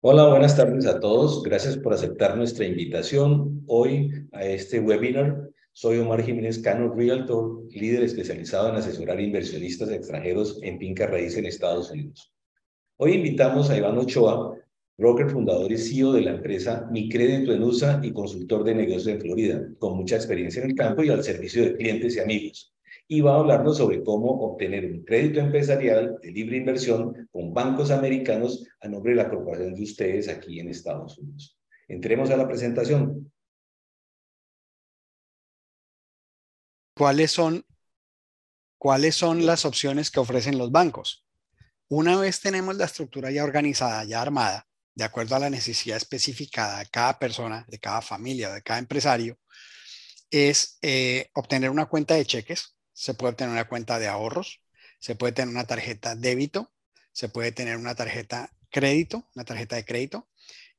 Hola, buenas tardes a todos. Gracias por aceptar nuestra invitación hoy a este webinar. Soy Omar Jiménez Cano, Realtor, líder especializado en asesorar inversionistas extranjeros en finca raíz en Estados Unidos. Hoy invitamos a Iván Ochoa, broker fundador y CEO de la empresa Mi Crédito en USA y consultor de negocios en Florida, con mucha experiencia en el campo y al servicio de clientes y amigos y va a hablarnos sobre cómo obtener un crédito empresarial de libre inversión con bancos americanos a nombre de la corporación de ustedes aquí en Estados Unidos. Entremos a la presentación. ¿Cuáles son, ¿Cuáles son las opciones que ofrecen los bancos? Una vez tenemos la estructura ya organizada, ya armada, de acuerdo a la necesidad especificada de cada persona, de cada familia, de cada empresario, es eh, obtener una cuenta de cheques, se puede tener una cuenta de ahorros, se puede tener una tarjeta débito, se puede tener una tarjeta crédito, una tarjeta de crédito,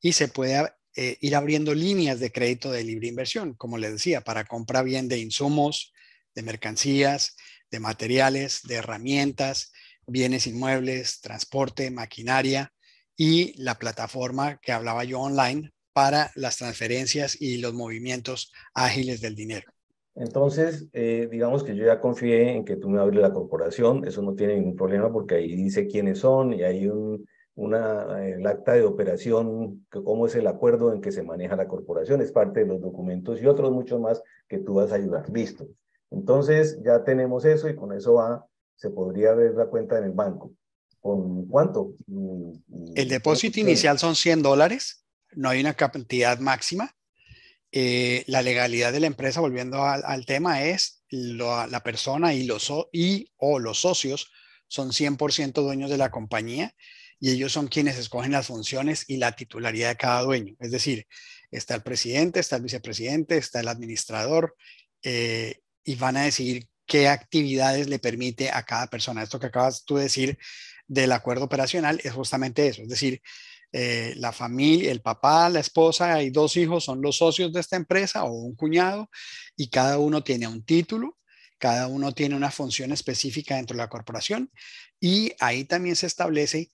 y se puede eh, ir abriendo líneas de crédito de libre inversión, como les decía, para comprar bien de insumos, de mercancías, de materiales, de herramientas, bienes inmuebles, transporte, maquinaria y la plataforma que hablaba yo online para las transferencias y los movimientos ágiles del dinero. Entonces, eh, digamos que yo ya confié en que tú me abres la corporación, eso no tiene ningún problema porque ahí dice quiénes son y hay un, una, eh, el acta de operación, cómo es el acuerdo en que se maneja la corporación, es parte de los documentos y otros muchos más que tú vas a ayudar. Listo. Entonces, ya tenemos eso y con eso va, se podría ver la cuenta en el banco. ¿Con cuánto? Mm, mm, el depósito inicial son 100 dólares, no hay una cantidad máxima eh, la legalidad de la empresa, volviendo al, tema, es la persona y, los, y o los socios son 100% dueños de la compañía y ellos son quienes escogen las funciones y la titularidad de cada dueño. Es decir, está el presidente, está el vicepresidente, está el administrador eh, y van a decidir qué actividades le permite a cada persona. Esto que acabas tú de decir del acuerdo operacional es justamente eso. Es decir, eh, la familia, el papá, la esposa y dos hijos son los socios de esta empresa o un cuñado y cada uno tiene un título, cada uno tiene una función específica dentro de la corporación y ahí también se establece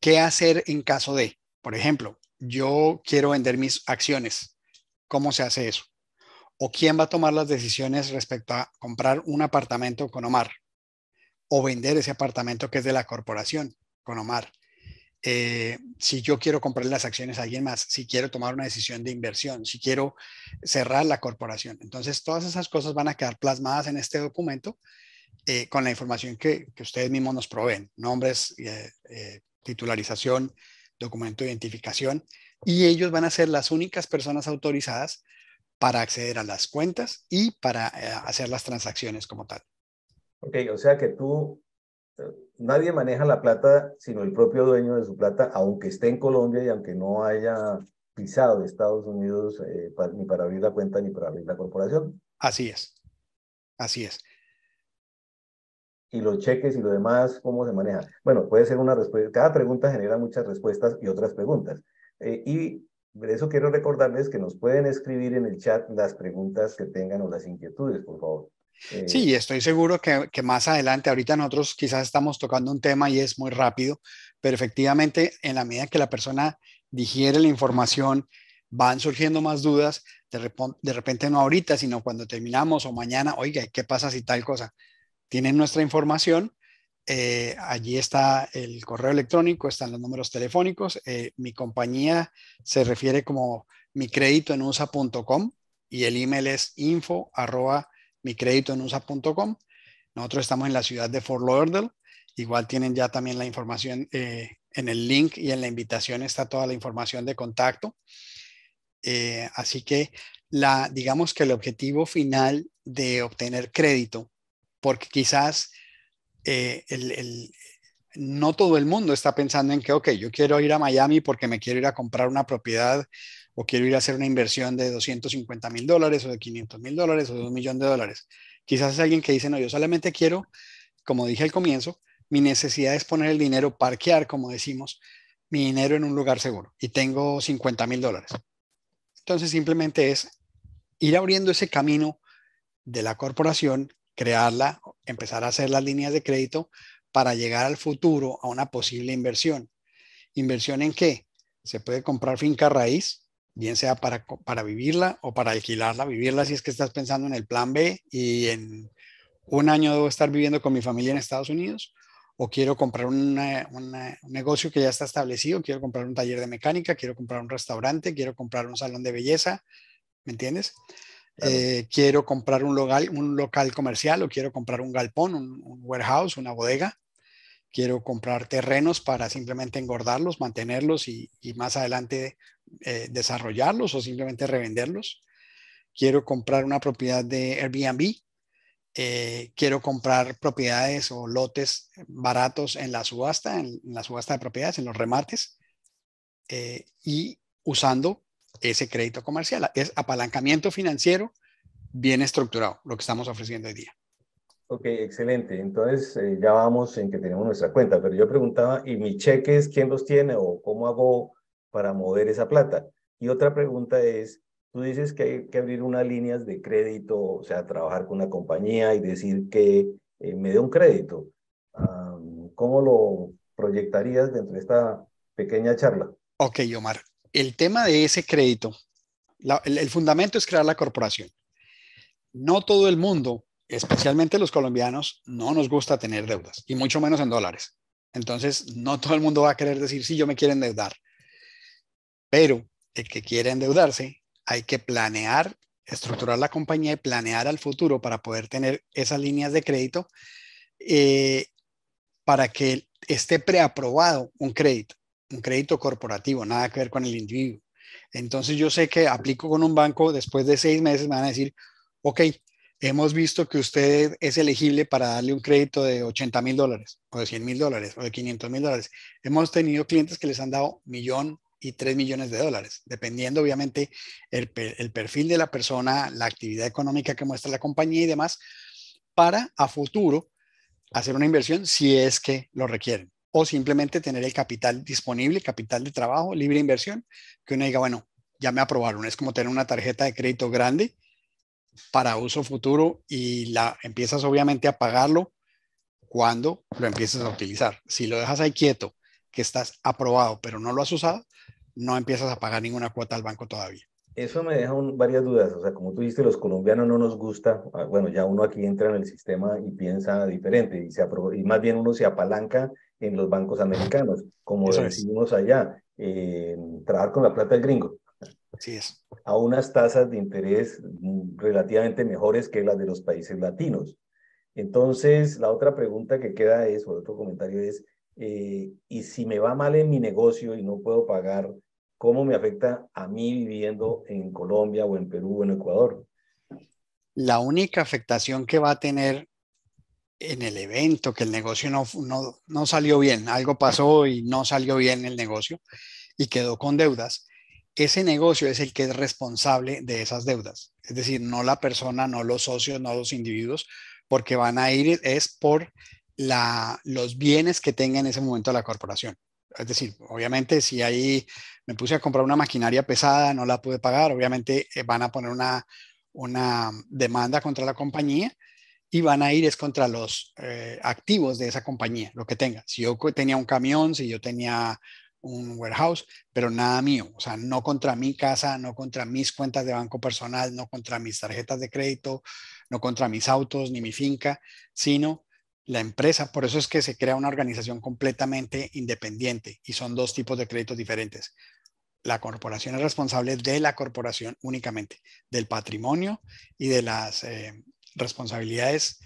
qué hacer en caso de, por ejemplo, yo quiero vender mis acciones, ¿cómo se hace eso? ¿O quién va a tomar las decisiones respecto a comprar un apartamento con Omar? ¿O vender ese apartamento que es de la corporación con Omar? Eh, si yo quiero comprar las acciones a alguien más, si quiero tomar una decisión de inversión, si quiero cerrar la corporación. Entonces, todas esas cosas van a quedar plasmadas en este documento eh, con la información que, ustedes mismos nos proveen, nombres, eh, titularización, documento de identificación, y ellos van a ser las únicas personas autorizadas para acceder a las cuentas y para hacer las transacciones como tal. Ok, o sea que tú nadie maneja la plata sino el propio dueño de su plata, aunque esté en Colombia y aunque no haya pisado de Estados Unidos eh, ni para abrir la cuenta ni para abrir la corporación. Así es, así es. Y los cheques y lo demás, ¿cómo se maneja? Bueno, puede ser una respuesta, cada pregunta genera muchas respuestas y otras preguntas. Eh, y de eso quiero recordarles que nos pueden escribir en el chat las preguntas que tengan o las inquietudes, por favor sí, eh, estoy seguro que, más adelante, ahorita nosotros quizás estamos tocando un tema y es muy rápido, pero efectivamente en la medida que la persona digiere la información, van surgiendo más dudas, de, repente no ahorita, sino cuando terminamos o mañana, oiga, ¿qué pasa si tal cosa? Tienen nuestra información, eh, allí está el correo electrónico, están los números telefónicos. Eh, mi compañía se refiere como mi crédito en usa.com y el email es info mi crédito en USA.com. Nosotros estamos en la ciudad de Fort Lauderdale. Igual tienen ya también la información eh, en el link y en la invitación está toda la información de contacto. Eh, así que la, digamos que el objetivo final de obtener crédito, porque quizás eh, el, no todo el mundo está pensando en que, ok, yo quiero ir a Miami porque me quiero ir a comprar una propiedad o quiero ir a hacer una inversión de 250 mil dólares o de 500 mil dólares o de un millón de dólares. Quizás es alguien que dice, no, yo solamente quiero, como dije al comienzo, mi necesidad es poner el dinero, parquear, como decimos, mi dinero en un lugar seguro y tengo 50 mil dólares. Entonces simplemente es ir abriendo ese camino de la corporación, crearla, empezar a hacer las líneas de crédito para llegar al futuro a una posible inversión. ¿Inversión en qué? Se puede comprar finca raíz, bien sea para, para vivirla o para alquilarla, vivirla si es que estás pensando en el plan B y en un año debo estar viviendo con mi familia en Estados Unidos, o quiero comprar un negocio que ya está establecido, quiero comprar un taller de mecánica, quiero comprar un restaurante, quiero comprar un salón de belleza, ¿me entiendes? Eh, quiero comprar un local, un local comercial o quiero comprar un galpón, un warehouse, una bodega quiero comprar terrenos para simplemente engordarlos, mantenerlos y, más adelante eh, desarrollarlos o simplemente revenderlos. Quiero comprar una propiedad de Airbnb. Eh, quiero comprar propiedades o lotes baratos en la subasta, en, la subasta de propiedades, en los remates, eh, y usando ese crédito comercial. Es apalancamiento financiero bien estructurado, lo que estamos ofreciendo hoy día. Ok, excelente. Entonces eh, ya vamos en que tenemos nuestra cuenta, pero yo preguntaba, ¿y mis cheques quién los tiene o cómo hago para mover esa plata? Y otra pregunta es, tú dices que hay que abrir unas líneas de crédito, o sea, trabajar con una compañía y decir que eh, me dé un crédito. ¿Cómo lo proyectarías dentro de esta pequeña charla? Ok, Omar. El tema de ese crédito, el fundamento es crear la corporación. No todo el mundo especialmente los colombianos, no nos gusta tener deudas, y mucho menos en dólares. Entonces, no todo el mundo va a querer decir, sí, yo me quiero endeudar. Pero el que quiere endeudarse, hay que planear, estructurar la compañía y planear al futuro para poder tener esas líneas de crédito eh, para que esté preaprobado un crédito, un crédito corporativo, nada que ver con el individuo. Entonces yo sé que aplico con un banco, después de seis meses me van a decir, ok, hemos visto que usted es elegible para darle un crédito de 80 mil dólares o de 100 mil dólares o de 500 mil dólares. Hemos tenido clientes que les han dado millón y 3 millones de dólares, dependiendo obviamente el, perfil de la persona, la actividad económica que muestra la compañía y demás, para a futuro hacer una inversión si es que lo requieren o simplemente tener el capital disponible, capital de trabajo, libre inversión, que uno diga, bueno, ya me aprobaron. Es como tener una tarjeta de crédito grande para uso futuro y la empiezas obviamente a pagarlo cuando lo empiezas a utilizar. Si lo dejas ahí quieto, que estás aprobado, pero no lo has usado, no empiezas a pagar ninguna cuota al banco todavía. Eso me deja varias dudas. O sea, como tú dijiste, los colombianos no nos gusta. Ah, bueno, ya uno aquí entra en el sistema y piensa diferente y, se y más bien uno se apalanca en los bancos americanos, como decimos allá, eh, trabajar con la plata del gringo. A unas tasas de interés relativamente mejores que las de los países latinos. Entonces, la otra pregunta que queda es, o otro comentario es, eh, ¿y si me va mal en mi negocio y no puedo pagar, cómo me afecta a mí viviendo en Colombia o en Perú o en Ecuador? La única afectación que va a tener en el evento, que el negocio no, no, no salió bien, algo pasó y no salió bien el negocio y quedó con deudas, ese negocio es el que es responsable de esas deudas. Es decir, no la persona, no los socios, no los individuos, porque van a ir es por la, los bienes que tenga en ese momento la corporación. Es decir, obviamente si ahí me puse a comprar una maquinaria pesada, no la pude pagar, obviamente eh, van a poner una, una demanda contra la compañía y van a ir es contra los eh, activos de esa compañía, lo que tenga. Si yo tenía un camión, si yo tenía un warehouse, pero nada mío, o sea, no contra mi casa, no contra mis cuentas de banco personal, no contra mis tarjetas de crédito, no contra mis autos ni mi finca, sino la empresa. Por eso es que se crea una organización completamente independiente y son dos tipos de créditos diferentes. La corporación es responsable de la corporación únicamente, del patrimonio y de las eh, responsabilidades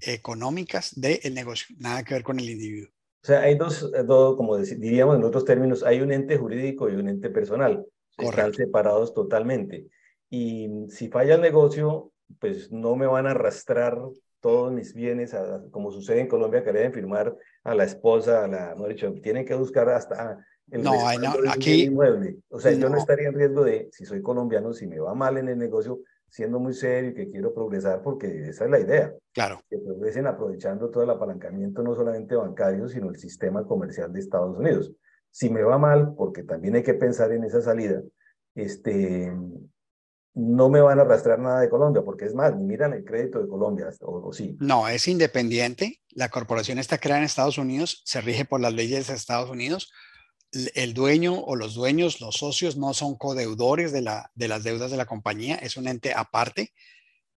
económicas del negocio, nada que ver con el individuo sea, hay dos, eh, como diríamos en otros términos, hay un ente jurídico y un ente personal. Están separados totalmente. Y si falla el negocio, pues no me van a arrastrar todos mis bienes, como sucede en Colombia, que deben firmar a la esposa, a la, no tienen que buscar hasta el no, aquí, inmueble. O sea, yo no estaría en riesgo de, si soy colombiano, si me va mal en el negocio, siendo muy serio y que quiero progresar porque esa es la idea. Claro. Que progresen aprovechando todo el apalancamiento, no solamente bancario, sino el sistema comercial de Estados Unidos. Si me va mal, porque también hay que pensar en esa salida, este, no me van a arrastrar nada de Colombia, porque es más, ni miran el crédito de Colombia, o, sí. No, es independiente. La corporación está creada en Estados Unidos, se rige por las leyes de Estados Unidos el dueño o los dueños, los socios, no son codeudores de, de las deudas de la compañía, es un ente aparte.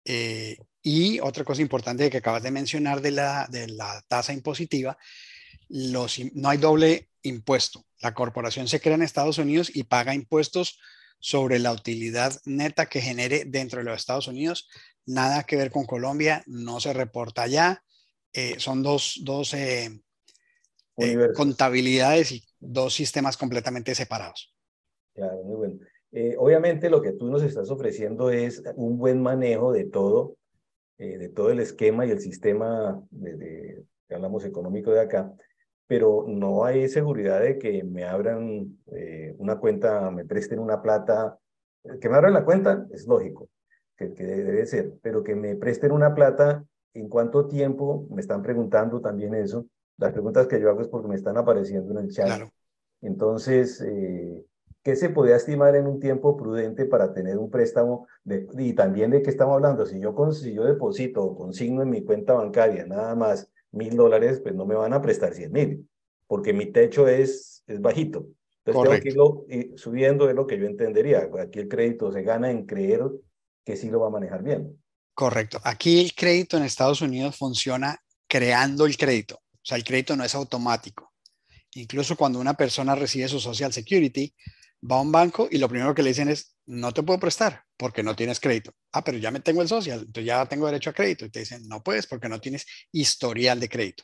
Eh, y otra cosa importante que acabas de mencionar de la, de la tasa impositiva, los, no hay doble impuesto. La corporación se crea en Estados Unidos y paga impuestos sobre la utilidad neta que genere dentro de los Estados Unidos. Nada que ver con Colombia, no se reporta allá. Eh, son dos, dos eh, eh, contabilidades y dos sistemas completamente separados. Claro, muy bueno. Eh, obviamente lo que tú nos estás ofreciendo es un buen manejo de todo, eh, de todo el esquema y el sistema de, que hablamos económico de acá, pero no hay seguridad de que me abran una cuenta, me presten una plata, que me abran la cuenta es lógico, que, que debe ser, pero que me presten una plata, ¿en cuánto tiempo? Me están preguntando también eso las preguntas que yo hago es porque me están apareciendo en el chat. Entonces, eh, ¿qué se podía estimar en un tiempo prudente para tener un préstamo? y también de qué estamos hablando. Si yo, deposito o consigno en mi cuenta bancaria nada más mil dólares, pues no me van a prestar 100 mil, porque mi techo es, es bajito. Entonces eh, subiendo, es lo que yo entendería. Aquí el crédito se gana en creer que sí lo va a manejar bien. Correcto. Aquí el crédito en Estados Unidos funciona creando el crédito. O sea, el crédito no es automático. Incluso cuando una persona recibe su Social Security, va a un banco y lo primero que le dicen es, no te puedo prestar porque no tienes crédito. Ah, pero ya me tengo el social, entonces ya tengo derecho a crédito. Y te dicen, no puedes porque no tienes historial de crédito.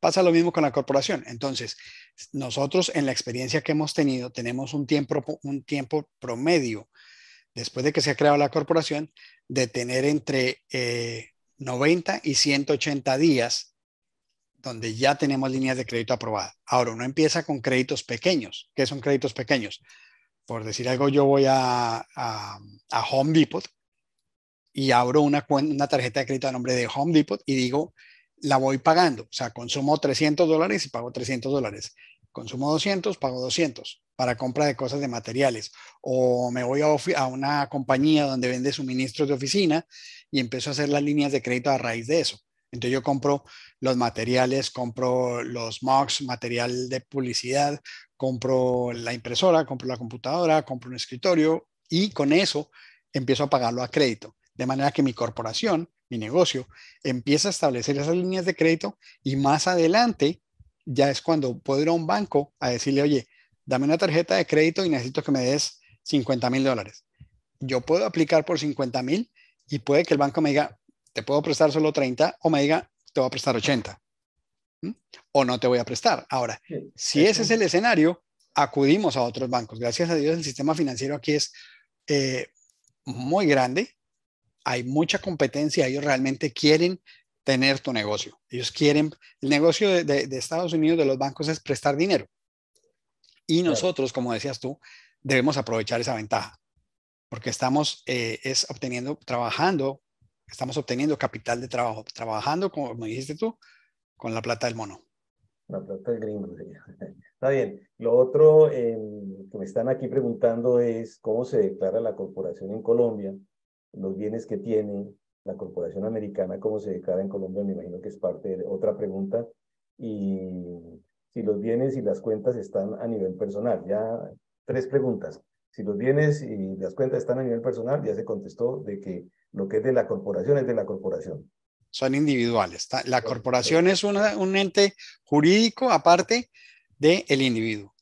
Pasa lo mismo con la corporación. Entonces, nosotros en la experiencia que hemos tenido, tenemos un tiempo, un tiempo promedio, después de que se ha creado la corporación, de tener entre 90 eh, y 180 días donde ya tenemos líneas de crédito aprobadas. Ahora, uno empieza con créditos pequeños. ¿Qué son créditos pequeños? Por decir algo, yo voy a, Home Depot y abro una, una tarjeta de crédito a nombre de Home Depot y digo, la voy pagando. O sea, consumo 300 dólares y pago 300 dólares. Consumo 200, pago 200 para compra de cosas de materiales. O me voy a, a una compañía donde vende suministros de oficina y empiezo a hacer las líneas de crédito a raíz de eso. Entonces yo compro los materiales, compro los mocks, material de publicidad, compro la impresora, compro la computadora, compro un escritorio y con eso empiezo a pagarlo a crédito. De manera que mi corporación, mi negocio, empieza a establecer esas líneas de crédito y más adelante ya es cuando puedo ir a un banco a decirle, oye, dame una tarjeta de crédito y necesito que me des 50 mil dólares. Yo puedo aplicar por 50 mil y puede que el banco me diga, te puedo prestar solo 30 o me diga, te voy a prestar 80 o no te voy a prestar. Ahora, si ese es el escenario, acudimos a otros bancos. Gracias a Dios el sistema financiero aquí es eh, muy grande, hay mucha competencia, ellos realmente quieren tener tu negocio. Ellos quieren, el negocio de, Estados Unidos, de los bancos, es prestar dinero. Y nosotros, como decías tú, debemos aprovechar esa ventaja, porque estamos, eh, es obteniendo, trabajando estamos obteniendo capital de trabajo, trabajando, como dijiste tú, con la plata del mono. La plata del gringo. Está bien. Lo otro em, que me están aquí preguntando es cómo se declara la corporación en Colombia, los bienes que tiene la corporación americana, cómo se declara en Colombia, me imagino que es parte de otra pregunta. Y si los bienes y las cuentas están a nivel personal, ya tres preguntas. Si los bienes y las cuentas están a nivel personal, ya se contestó de que lo que es de la corporación es de la corporación. Son individuales. La corporación es un ente jurídico aparte del individuo.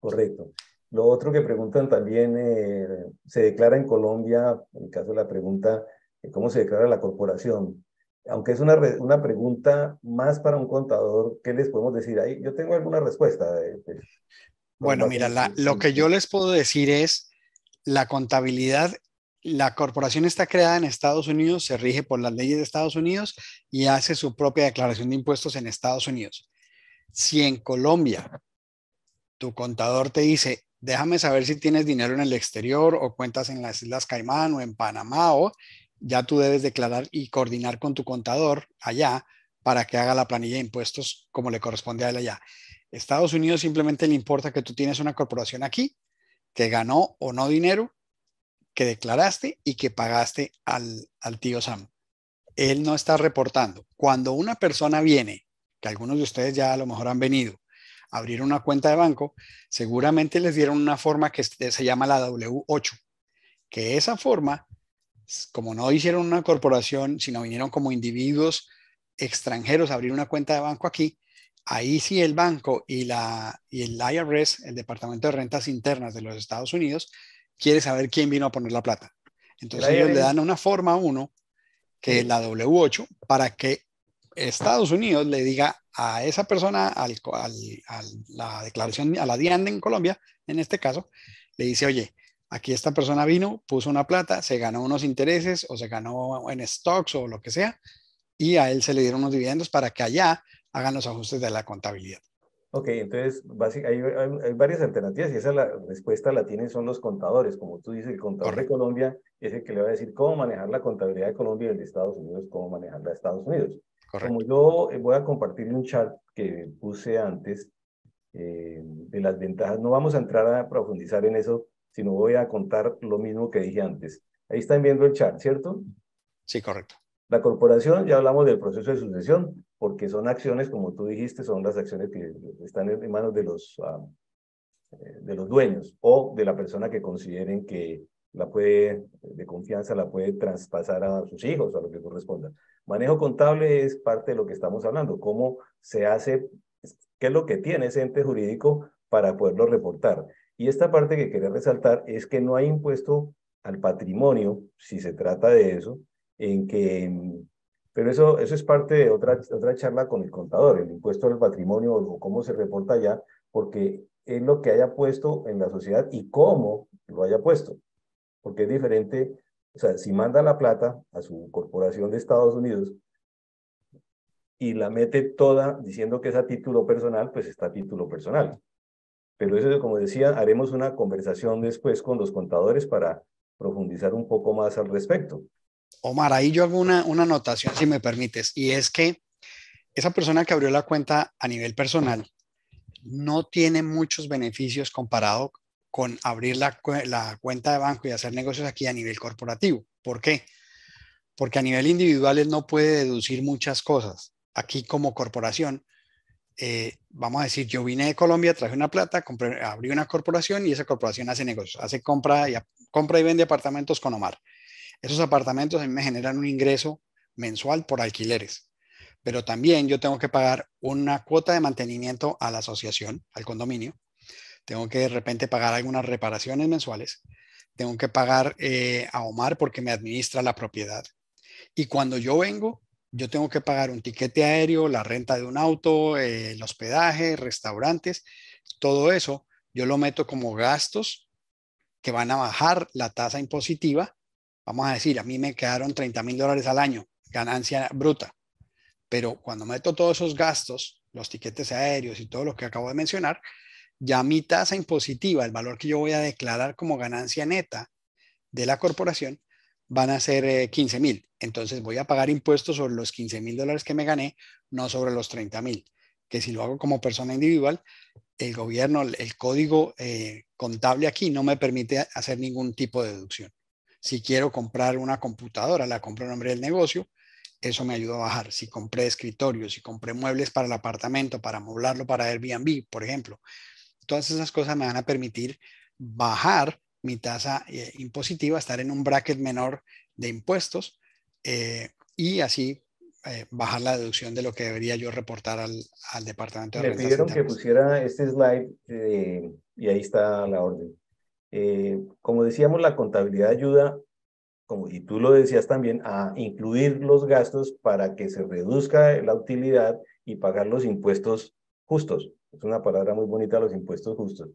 Correcto. Lo otro que preguntan también, eh, se declara en Colombia, en el caso de la pregunta, eh, ¿cómo se declara la corporación? Aunque es una, una pregunta más para un contador, ¿qué les podemos decir ahí? Yo tengo alguna respuesta. Eh, bueno, mira, lo que yo les puedo decir es la contabilidad. La corporación está creada en Estados Unidos, se rige por las leyes de Estados Unidos y hace su propia declaración de impuestos en Estados Unidos. Si en Colombia tu contador te dice, déjame saber si tienes dinero en el exterior o cuentas en las Islas Caimán o en Panamá o ya tú debes declarar y coordinar con tu contador allá para que haga la planilla de impuestos como le corresponde a él allá. Estados Unidos simplemente le importa que tú tienes una corporación aquí que ganó o no dinero, que declaraste y que pagaste al, al tío Sam. Él no está reportando. Cuando una persona viene, que algunos de ustedes ya a lo mejor han venido, a abrir una cuenta de banco, seguramente les dieron una forma que se llama la W8, que esa forma, como no hicieron una corporación, sino vinieron como individuos extranjeros a abrir una cuenta de banco aquí, ahí sí el banco y, la, y el IRS, el Departamento de Rentas Internas de los Estados Unidos, quiere saber quién vino a poner la plata. Entonces ellos le dan una forma a uno, que es la W8, para que Estados Unidos le diga a esa persona, a la declaración, a la DIAN e en Colombia, en este caso, le dice, oye, aquí esta persona vino, puso una plata, se ganó unos intereses o se ganó en stocks o lo que sea, y a él se le dieron unos dividendos para que allá hagan los ajustes de la contabilidad. Ok, entonces hay, varias alternativas y esa la respuesta la tienen son los contadores. Como tú dices, el contador de Colombia es el que le va a decir cómo manejar la contabilidad de Colombia y el de Estados Unidos, cómo manejarla de Estados Unidos. Correcto. Como yo eh, voy a compartir un chart que puse antes eh, de las ventajas, no vamos a entrar a profundizar en eso, sino voy a contar lo mismo que dije antes. Ahí están viendo el chart, ¿cierto? Sí, correcto. La corporación, ya hablamos del proceso de sucesión, porque son acciones, como tú dijiste, son las acciones que están en manos de los, ah, eh, de los dueños o de la persona que consideren que la puede, de confianza, la puede traspasar a sus hijos, a lo que corresponda. Manejo contable es parte de lo que estamos hablando, cómo se hace, qué es lo que tiene ese ente jurídico para poderlo reportar. Y esta parte que quería resaltar es que no hay impuesto al patrimonio, si se trata de eso, en que pero eso, eso es parte de otra, otra charla con el contador, el impuesto del patrimonio o cómo se reporta ya porque es lo que haya puesto en la sociedad y cómo lo haya puesto. Porque es diferente, o sea, si manda la plata a su corporación de Estados Unidos y la mete toda diciendo que es a título personal, pues está a título personal. Pero eso, como decía, haremos una conversación después con los contadores para profundizar un poco más al respecto. Omar, ahí yo hago una, anotación, si me permites, y es que esa persona que abrió la cuenta a nivel personal no tiene muchos beneficios comparado con abrir la, cuenta de banco y hacer negocios aquí a nivel corporativo. ¿Por qué? Porque a nivel individual no puede deducir muchas cosas. Aquí como corporación, eh, vamos a decir, yo vine de Colombia, traje una plata, abrí una corporación y esa corporación hace negocios, hace compra y, compra y vende apartamentos con Omar. Esos apartamentos a mí me generan un ingreso mensual por alquileres, pero también yo tengo que pagar una cuota de mantenimiento a la asociación, al condominio. Tengo que de repente pagar algunas reparaciones mensuales. Tengo que pagar eh, a Omar porque me administra la propiedad. Y cuando yo vengo, yo tengo que pagar un tiquete aéreo, la renta de un auto, eh, el hospedaje, restaurantes, todo eso yo lo meto como gastos que van a bajar la tasa impositiva vamos a decir, a mí me quedaron 30 mil dólares al año, ganancia bruta. Pero cuando meto todos esos gastos, los tiquetes aéreos y todo lo que acabo de mencionar, ya mi tasa impositiva, el valor que yo voy a declarar como ganancia neta de la corporación, van a ser 15 eh, mil. Entonces voy a pagar impuestos sobre los 15 mil dólares que me gané, no sobre los 30 mil. Que si lo hago como persona individual, el gobierno, el código eh, contable aquí no me permite hacer ningún tipo de deducción. Si quiero comprar una computadora, la compro en nombre del negocio, eso me ayuda a bajar. Si compré escritorios, si compré muebles para el apartamento, para moblarlo para Airbnb, por ejemplo. Todas esas cosas me van a permitir bajar mi tasa eh, impositiva, estar en un bracket menor de impuestos eh, y así eh, bajar la deducción de lo que debería yo reportar al, Departamento de Me pidieron que pusiera este slide y ahí está la orden. Eh, como decíamos, la contabilidad ayuda, como, y tú lo decías también, a incluir los gastos para que se reduzca la utilidad y pagar los impuestos justos. Es una palabra muy bonita, los impuestos justos.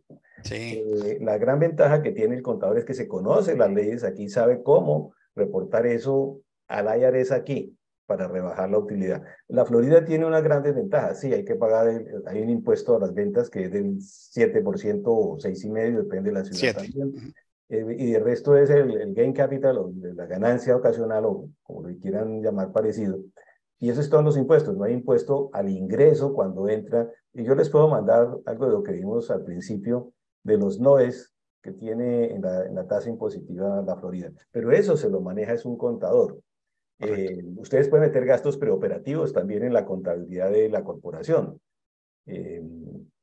Sí. Eh, la gran ventaja que tiene el contador es que se conoce las leyes aquí, sabe cómo reportar eso al IRS aquí para rebajar la utilidad. La Florida tiene unas grandes ventajas, sí, hay que pagar, hay un impuesto a las ventas que es del 7% o 6,5%, depende de la ciudad eh, y el resto es el, el gain capital, o la ganancia ocasional, o como lo quieran llamar parecido. Y eso es todos los impuestos, no hay impuesto al ingreso cuando entra. Y yo les puedo mandar algo de lo que vimos al principio de los noes que tiene en la, en la tasa impositiva la Florida. Pero eso se lo maneja es un contador. Eh, ustedes pueden meter gastos preoperativos también en la contabilidad de la corporación. Eh,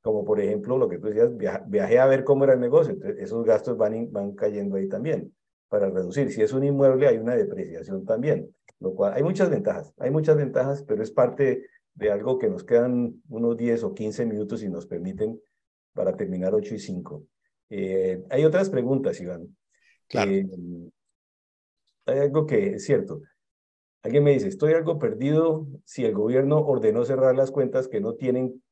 como por ejemplo lo que tú decías, viajé a ver cómo era el negocio. esos gastos van, van cayendo ahí también para reducir. Si es un inmueble, hay una depreciación también, lo cual hay muchas ventajas, hay muchas ventajas, pero es parte de algo que nos quedan unos 10 o 15 minutos y nos permiten para terminar 8 y 5. Eh, hay otras preguntas, Iván. Claro. hay algo que es cierto. Alguien me dice, estoy algo perdido si el gobierno ordenó cerrar las cuentas que no tienen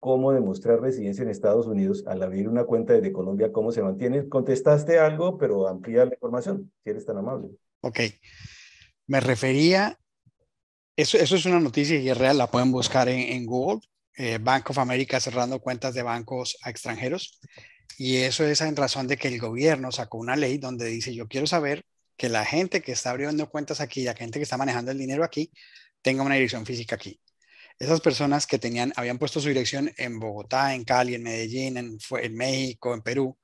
cómo demostrar residencia en Estados Unidos al abrir una cuenta desde Colombia, cómo se mantiene. Contestaste algo, pero amplía la información, si eres tan amable. Ok. Me refería, eso, eso es una noticia y es real, la pueden buscar en, Google, eh, Bank of America cerrando cuentas de bancos a extranjeros. Y eso es en razón de que el gobierno sacó una ley donde dice, yo quiero saber que la gente que está abriendo cuentas aquí, la gente que está manejando el dinero aquí, tenga una dirección física aquí. Esas personas que tenían, habían puesto su dirección en Bogotá, en Cali, en Medellín, en, México, en Perú,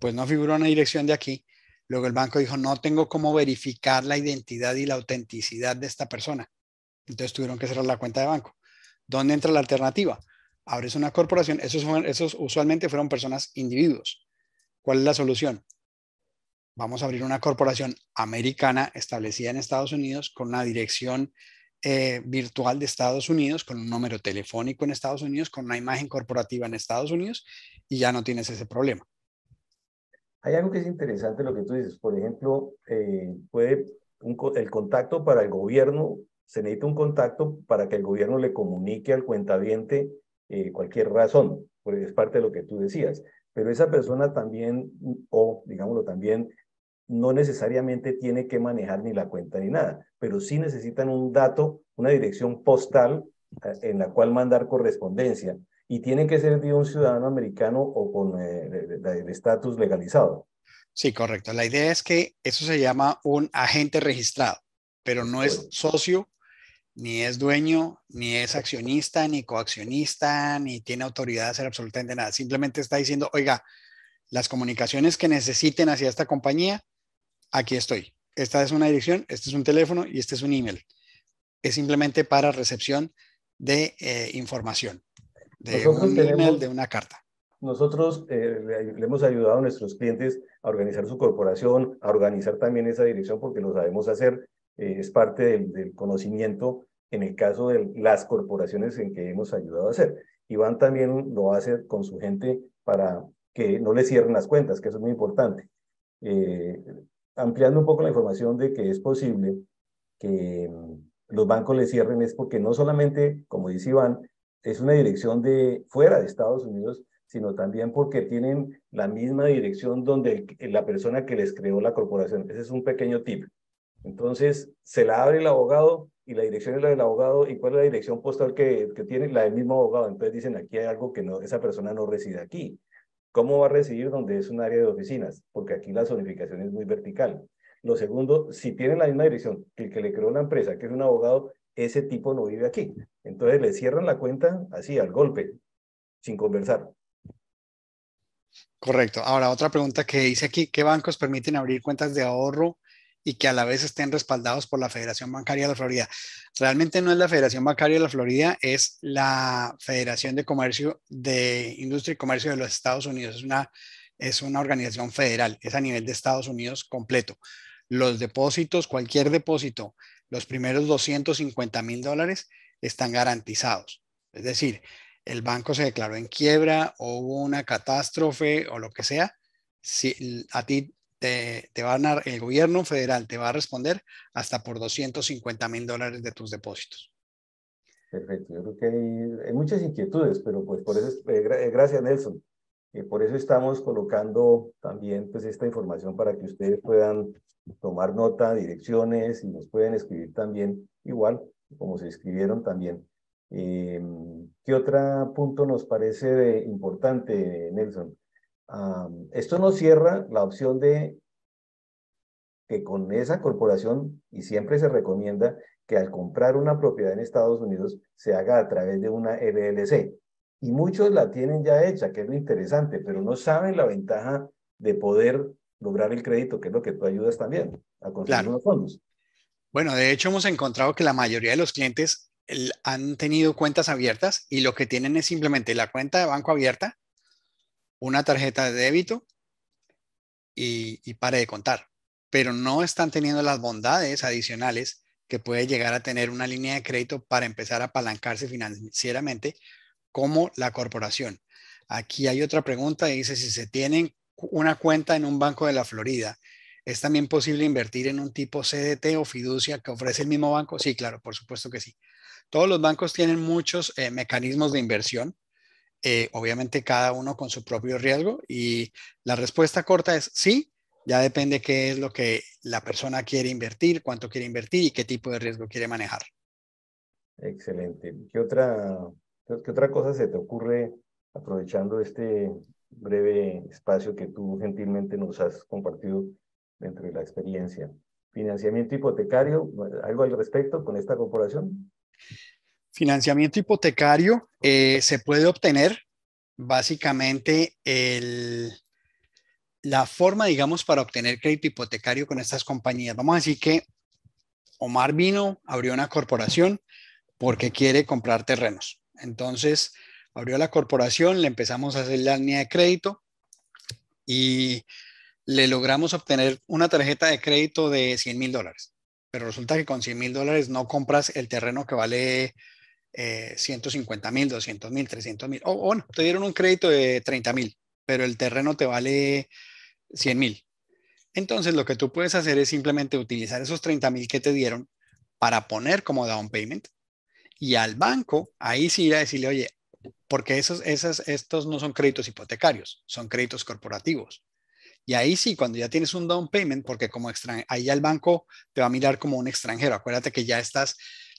pues no figuró una dirección de aquí. Luego el banco dijo, no tengo cómo verificar la identidad y la autenticidad de esta persona. Entonces tuvieron que cerrar la cuenta de banco. ¿Dónde entra la alternativa? Abres una corporación. Esos, esos usualmente fueron personas individuos. ¿Cuál es la solución? vamos a abrir una corporación americana establecida en Estados Unidos con una dirección eh, virtual de Estados Unidos, con un número telefónico en Estados Unidos, con una imagen corporativa en Estados Unidos y ya no tienes ese problema. Hay algo que es interesante lo que tú dices. Por ejemplo, eh, puede el contacto para el gobierno, se necesita un contacto para que el gobierno le comunique al cuentaviente eh, cualquier razón, porque es parte de lo que tú decías. Pero esa persona también, o digámoslo también, no necesariamente tiene que manejar ni la cuenta ni nada, pero sí necesitan un dato, una dirección postal eh, en la cual mandar correspondencia y tiene que ser de un ciudadano americano o con el eh, estatus legalizado. Sí, correcto. La idea es que eso se llama un agente registrado, pero no es socio, ni es dueño, ni es accionista, ni coaccionista, ni tiene autoridad de hacer absolutamente nada. Simplemente está diciendo, oiga, las comunicaciones que necesiten hacia esta compañía, aquí estoy. Esta es una dirección, este es un teléfono y este es un email. Es simplemente para recepción de eh, información, de un email, de una carta. Nosotros eh, le, hemos ayudado a nuestros clientes a organizar su corporación, a organizar también esa dirección porque lo sabemos hacer. Eh, es parte del, conocimiento en el caso de las corporaciones en que hemos ayudado a hacer. Iván también lo hace con su gente para que no le cierren las cuentas, que eso es muy importante ampliando un poco la información de que es posible que mm, los bancos le cierren es porque no solamente, como dice Iván, es una dirección de fuera de Estados Unidos, sino también porque tienen la misma dirección donde la persona que les creó la corporación. Ese es un pequeño tip. Entonces, se la abre el abogado y la dirección es la del abogado y cuál es la dirección postal que, que tiene la del mismo abogado. Entonces dicen, aquí hay algo que no, esa persona no reside aquí. ¿Cómo va a recibir donde es un área de oficinas? Porque aquí la zonificación es muy vertical. Lo segundo, si tienen la misma dirección que el que le creó una empresa, que es un abogado, ese tipo no vive aquí. Entonces le cierran la cuenta así, al golpe, sin conversar. Correcto. Ahora, otra pregunta que dice aquí, ¿qué bancos permiten abrir cuentas de ahorro y que a la vez estén respaldados por la Federación Bancaria de la Florida. Realmente no es la Federación Bancaria de la Florida, es la Federación de Comercio de Industria y Comercio de los Estados Unidos. Es una, es una organización federal, es a nivel de Estados Unidos completo. Los depósitos, cualquier depósito, los primeros 250 mil dólares están garantizados. Es decir, el banco se declaró en quiebra o hubo una catástrofe o lo que sea, si a ti te, te, a, el gobierno federal te va a responder hasta por 250 mil dólares de tus depósitos. Perfecto, yo creo que hay, muchas inquietudes, pero pues por eso, eh, eh, gracias Nelson, eh, por eso estamos colocando también pues esta información para que ustedes puedan tomar nota, direcciones y nos pueden escribir también igual como se escribieron también. ¿Qué otro punto nos parece importante, Nelson? esto no cierra la opción de que con esa corporación, y siempre se recomienda que al comprar una propiedad en Estados Unidos se haga a través de una LLC. Y muchos la tienen ya hecha, que es lo interesante, pero no saben la ventaja de poder lograr el crédito, que es lo que tú ayudas también a conseguir los fondos. Bueno, de hecho hemos encontrado que la mayoría de los clientes han tenido cuentas abiertas y lo que tienen es simplemente la cuenta de banco abierta una tarjeta de débito y, y pare de contar. Pero no están teniendo las bondades adicionales que puede llegar a tener una línea de crédito para empezar a apalancarse financieramente como la corporación. Aquí hay otra pregunta, dice, si se tienen una cuenta en un banco de la Florida, ¿es también posible invertir en un tipo CDT o fiducia que ofrece el mismo banco? Sí, claro, por supuesto que sí. Todos los bancos tienen muchos eh, mecanismos de inversión eh, obviamente cada uno con su propio riesgo y la respuesta corta es sí, ya depende qué es lo que la persona quiere invertir, cuánto quiere invertir y qué tipo de riesgo quiere manejar. Excelente. ¿Qué otra, qué otra cosa se te ocurre aprovechando este breve espacio que tú gentilmente nos has compartido dentro de la experiencia? ¿Financiamiento hipotecario? ¿Algo al respecto con esta corporación? Financiamiento hipotecario eh, se puede obtener básicamente la forma, digamos, para obtener crédito hipotecario con estas compañías. Vamos a decir que Omar vino, abrió una corporación porque quiere comprar terrenos. Entonces, abrió la corporación, le empezamos a hacer la línea de crédito y le logramos obtener una tarjeta de crédito de 100 mil dólares. Pero resulta que con 100 mil dólares no compras el terreno que vale 150 eh, mil, 200 mil, 300 mil, o oh, bueno, te dieron un crédito de 30 mil, pero el terreno te vale 100 mil. Entonces lo que tú puedes hacer es simplemente utilizar esos 30 mil que te dieron para poner como down payment y al banco ahí sí ir a decirle, oye, porque esos, esas, estos no son créditos hipotecarios, son créditos corporativos. Y ahí sí, cuando ya tienes un down payment, porque como extranjero, ahí al banco te va a mirar como un extranjero. Acuérdate que ya estás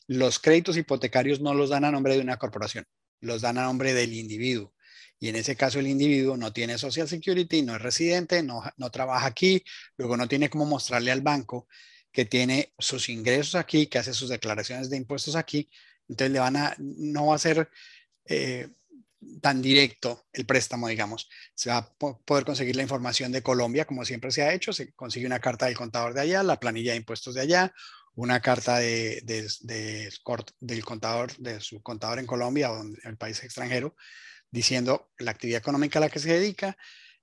los créditos hipotecarios no los dan a nombre de una corporación, los dan a nombre del individuo. Y en ese caso el individuo no tiene Social Security, no es residente, no, no trabaja aquí, luego no tiene cómo mostrarle al banco que tiene sus ingresos aquí, que hace sus declaraciones de impuestos aquí. Entonces le van a, no va a ser eh, tan directo el préstamo, digamos. Se va a poder conseguir la información de Colombia, como siempre se ha hecho, se consigue una carta del contador de allá, la planilla de impuestos de allá, una carta de, del contador, de su contador en Colombia o en el país extranjero, diciendo la actividad económica a la que se dedica,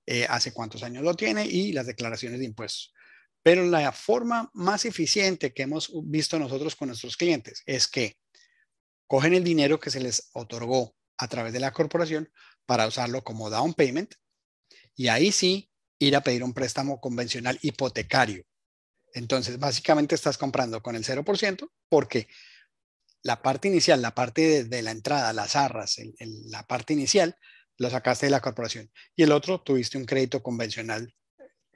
eh, hace cuántos años lo tiene y las declaraciones de impuestos. Pero la forma más eficiente que hemos visto nosotros con nuestros clientes es que cogen el dinero que se les otorgó a través de la corporación para usarlo como down payment y ahí sí ir a pedir un préstamo convencional hipotecario entonces, básicamente estás comprando con el 0% porque la parte inicial, la parte de, la entrada, las arras, la parte inicial, lo sacaste de la corporación. Y el otro, tuviste un crédito convencional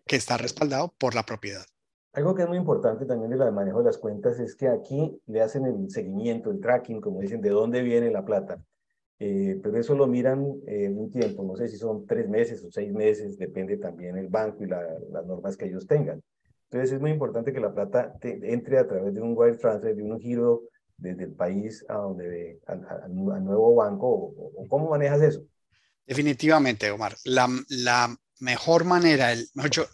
que está respaldado por la propiedad. Algo que es muy importante también de manejo de las cuentas es que aquí le hacen el seguimiento, el tracking, como dicen, de dónde viene la plata. Eh, pero eso lo miran en eh, un tiempo, no sé si son tres meses o seis meses, depende también el banco y las normas que ellos tengan. Entonces es muy importante que la plata entre a través de un wire transfer, de un giro desde el país a donde al, al nuevo banco. ¿Cómo manejas eso? Definitivamente, Omar. La, mejor manera,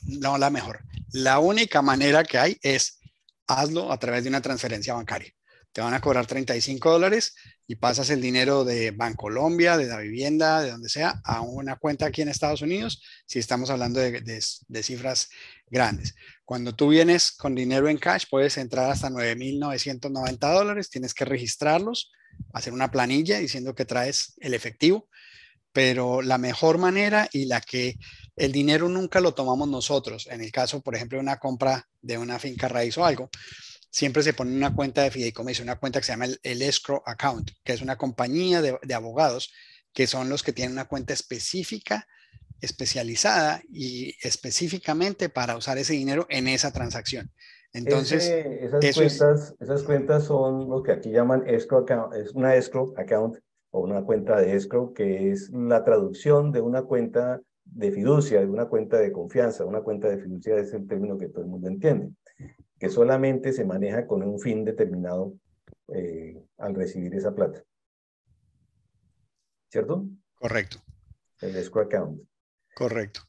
no la mejor, la única manera que hay es hazlo a través de una transferencia bancaria. Te van a cobrar 35 dólares y pasas el dinero de Colombia, de la vivienda, de donde sea, a una cuenta aquí en Estados Unidos, si estamos hablando de, cifras grandes. Cuando tú vienes con dinero en cash, puedes entrar hasta 9.990 dólares, tienes que registrarlos, hacer una planilla diciendo que traes el efectivo, pero la mejor manera y la que el dinero nunca lo tomamos nosotros, en el caso, por ejemplo, de una compra de una finca raíz o algo, siempre se pone una cuenta de fideicomiso, una cuenta que se llama el, escrow account, que es una compañía de, abogados que son los que tienen una cuenta específica, especializada y específicamente para usar ese dinero en esa transacción. Entonces, esas, cuentas, esas cuentas son lo que aquí llaman escrow account, es una escrow account o una cuenta de escrow, que es la traducción de una cuenta de fiducia, de una cuenta de confianza, una cuenta de fiducia es el término que todo el mundo entiende que solamente se maneja con un fin determinado eh, al recibir esa plata. ¿Cierto? Correcto. El account. Correcto.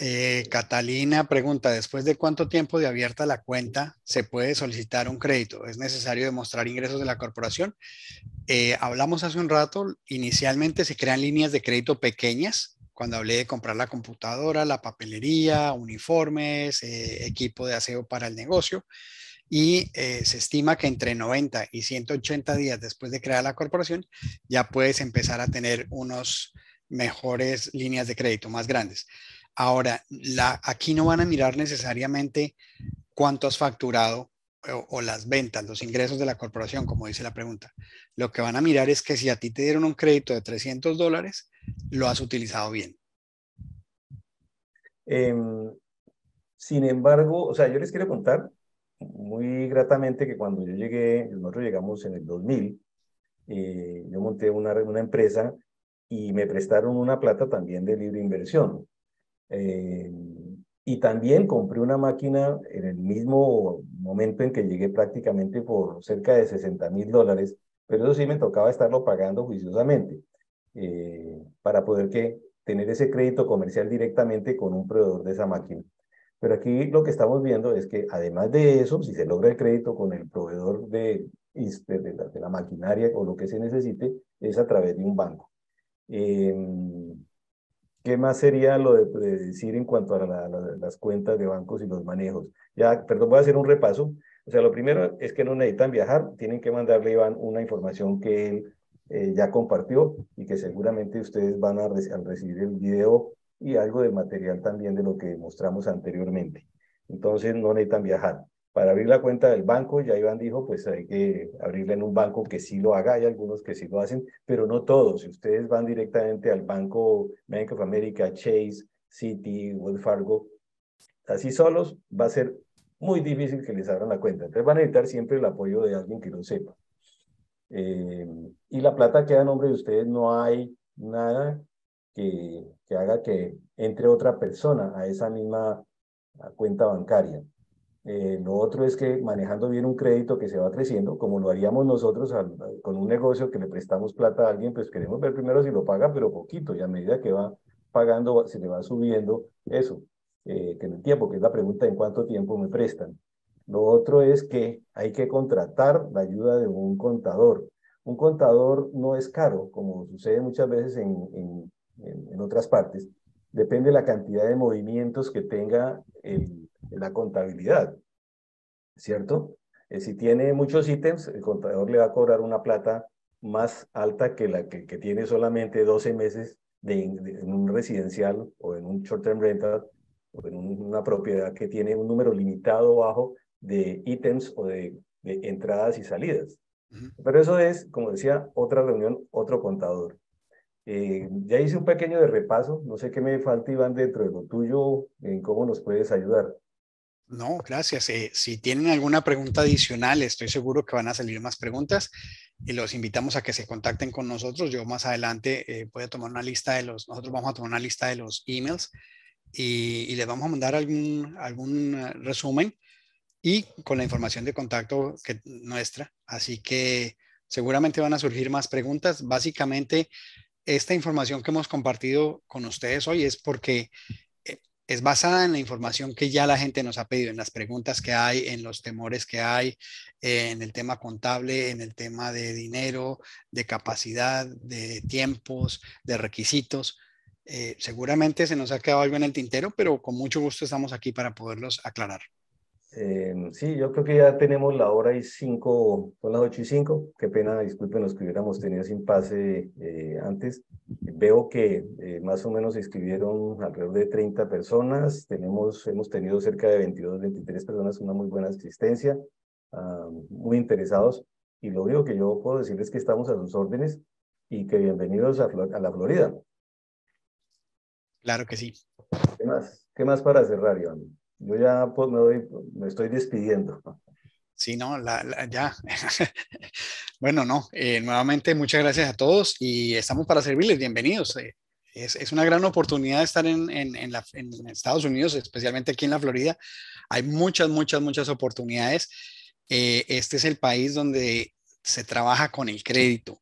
Eh, Catalina pregunta, ¿después de cuánto tiempo de abierta la cuenta se puede solicitar un crédito? ¿Es necesario demostrar ingresos de la corporación? Eh, hablamos hace un rato, inicialmente se crean líneas de crédito pequeñas cuando hablé de comprar la computadora, la papelería, uniformes, eh, equipo de aseo para el negocio. Y eh, se estima que entre 90 y 180 días después de crear la corporación, ya puedes empezar a tener unos mejores líneas de crédito más grandes. Ahora, aquí no van a mirar necesariamente cuánto has facturado o, las ventas, los ingresos de la corporación, como dice la pregunta. Lo que van a mirar es que si a ti te dieron un crédito de 300 dólares, lo has utilizado bien. Em, sin embargo, o sea, yo les quiero contar muy gratamente que cuando yo llegué, nosotros llegamos en el 2000, eh, yo monté una, una empresa y me prestaron una plata también de libre inversión. Em, y también compré una máquina en el mismo momento en que llegué prácticamente por cerca de 60 mil dólares, pero eso sí me tocaba estarlo pagando juiciosamente. Eh, para poder que, tener ese crédito comercial directamente con un proveedor de esa máquina. Pero aquí lo que estamos viendo es que además de eso, si se logra el crédito con el proveedor de, este, la, maquinaria o lo que se necesite, es a través de un banco. Em, ¿Qué más sería lo de, decir en cuanto a las cuentas de bancos y los manejos? Ya, perdón, voy a hacer un repaso. O sea, lo primero es que no necesitan viajar, tienen que mandarle Iván una información que él eh, ya compartió y que seguramente ustedes van a, recibir el video y algo de material también de lo que mostramos anteriormente. Entonces no necesitan viajar. Para abrir la cuenta del banco, ya Iván dijo, pues hay que abrirla en un banco que sí lo haga, hay algunos que sí lo hacen, pero no todos. Si ustedes van directamente al banco Bank of America, Chase, City, Wells Fargo, así solos va a ser muy difícil que les abran la cuenta. Entonces van a necesitar siempre el apoyo de alguien que lo sepa. Eh, y la plata queda da nombre de ustedes, no hay nada que, que haga que entre otra persona a esa misma cuenta bancaria. Eh, lo otro es que manejando bien un crédito que se va creciendo, como lo haríamos nosotros con un negocio que le prestamos plata a alguien, pues queremos ver primero si lo paga, pero poquito, y a medida que va pagando, se le va subiendo eso, eh, que en el tiempo, que es la pregunta en cuánto tiempo me prestan. Lo otro es que hay que contratar la ayuda de un contador. Un contador no es caro, como sucede muchas veces en, en, en otras partes. Depende la cantidad de movimientos que tenga la contabilidad, ¿cierto? Eh, si tiene muchos ítems, el contador le va a cobrar una plata más alta que la que, tiene solamente 12 meses de, en un residencial o en un short-term rental o en una propiedad que tiene un número limitado bajo de ítems o de, entradas y salidas. Pero eso es, como decía, otra reunión, otro contador. Eh, ya hice un pequeño de repaso, no sé qué me falta, Iván, dentro de lo tuyo, en cómo nos puedes ayudar. No, gracias. Eh, si tienen alguna pregunta adicional, estoy seguro que van a salir más preguntas y los invitamos a que se contacten con nosotros. Yo más adelante eh, voy a tomar una lista de los, nosotros vamos a tomar una lista de los emails y, y les vamos a mandar algún, algún eh, resumen y con la información de contacto que, nuestra. Así que seguramente van a surgir más preguntas. Básicamente, esta información que hemos compartido con ustedes hoy es porque eh, es basada en la información que ya la gente nos ha pedido, en las preguntas que hay, en los temores que hay, en el tema contable, en el tema de dinero, de capacidad, de tiempos, de requisitos. Eh, seguramente se nos ha quedado algo en el tintero, pero con mucho gusto estamos aquí para poderlos aclarar. Em, sí, yo creo que ya tenemos la hora y cinco, son las ocho y cinco. Qué pena, disculpen los que hubiéramos tenido sin pase eh, antes. Veo que eh, más o menos se alrededor de 30 personas. Tenemos, hemos tenido cerca de 22, 23 personas, una muy buena asistencia, ah, muy interesados. Y lo único que yo puedo decirles es que estamos a sus órdenes y que bienvenidos a, a la Florida. Claro que sí. ¿Qué más, qué más para cerrar, Iván? yo ya pues, me, estoy despidiendo. Sí, no, ya. bueno, no, eh, nuevamente muchas gracias a todos y estamos para servirles. Bienvenidos. Eh, es, una gran oportunidad estar en, en, Estados Unidos, especialmente aquí en la Florida. Hay muchas, muchas, muchas oportunidades. Eh, este es el país donde se trabaja con el crédito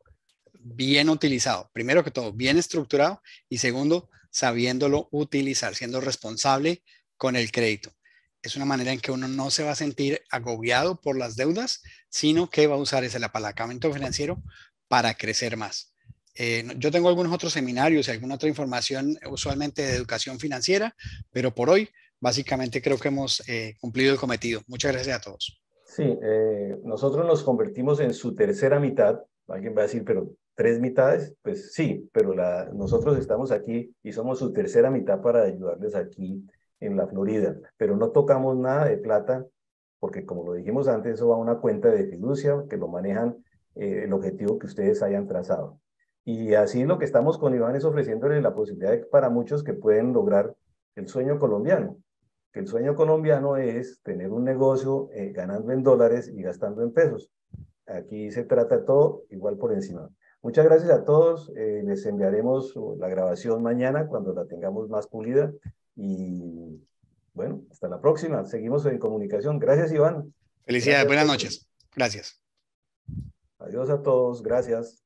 bien utilizado, primero que todo, bien estructurado y segundo, sabiéndolo utilizar, siendo responsable con el crédito. Es una manera en que uno no se va a sentir agobiado por las deudas, sino que va a usar ese apalancamiento financiero para crecer más. Eh, yo tengo algunos otros seminarios y alguna otra información usualmente de educación financiera, pero por hoy básicamente creo que hemos eh, cumplido el cometido. Muchas gracias a todos. Sí, eh, nosotros nos convertimos en su tercera mitad. Alguien va a decir, pero tres mitades, pues sí, pero nosotros estamos aquí y somos su tercera mitad para ayudarles aquí en la Florida, pero no tocamos nada de plata porque como lo dijimos antes, eso va a una cuenta de fiducia que lo manejan eh, el objetivo que ustedes hayan trazado. Y así lo que estamos con Iván es ofreciéndole la posibilidad para muchos que pueden lograr el sueño colombiano, que el sueño colombiano es tener un negocio eh, ganando en dólares y gastando en pesos. Aquí se trata todo igual por encima. Muchas gracias a todos. Eh, les enviaremos uh, la grabación mañana cuando la tengamos más pulida. Y bueno, hasta la próxima. Seguimos en comunicación. Gracias, Iván. Felicidades, buenas noches. Gracias. Adiós a todos. Gracias.